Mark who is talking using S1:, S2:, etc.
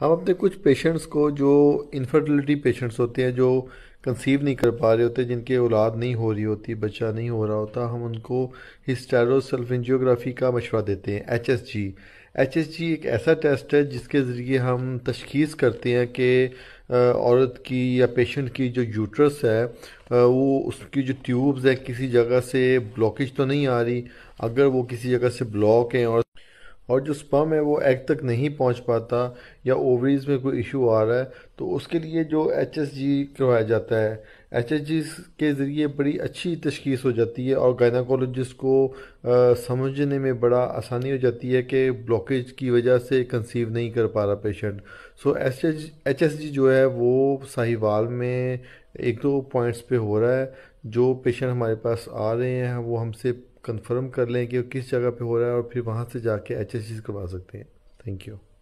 S1: हम अपने कुछ पेशेंट्स को जो इनफर्टिलिटी पेशेंट्स होते हैं जो कंसीव नहीं कर पा रहे होते जिनके औलाद नहीं हो रही होती बच्चा नहीं हो रहा होता हम उनको हिस्टेरो का मशवरा देते हैं H S G H S G एक ऐसा टेस्ट है जिसके ज़रिए हम तशखीस करते हैं कि औरत की या पेशेंट की जो यूट्रस है वो उसकी जो ट्यूब्स है किसी जगह से ब्लॉकेज तो नहीं आ रही अगर वो किसी जगह से ब्लॉक हैं और और जो स्पर्म है वो एग तक नहीं पहुंच पाता या ओवरीज में कोई इशू आ रहा है तो उसके लिए जो एच एस जी करवाया जाता है एच एच जी के ज़रिए बड़ी अच्छी तशखीस हो जाती है और गायनाकोलॉजिस्ट को आ, समझने में बड़ा आसानी हो जाती है कि ब्लॉकेज की वजह से कंसीव नहीं कर पा रहा patient so H H H S G जो है वो साहिवाल में एक दो पॉइंट्स पे हो रहा है जो पेशेंट हमारे पास आ रहे हैं वो हमसे कंफर्म कर
S2: लें कि वो किस जगह पे हो रहा है और फिर वहाँ से जाके एच सी करवा सकते हैं
S3: थैंक यू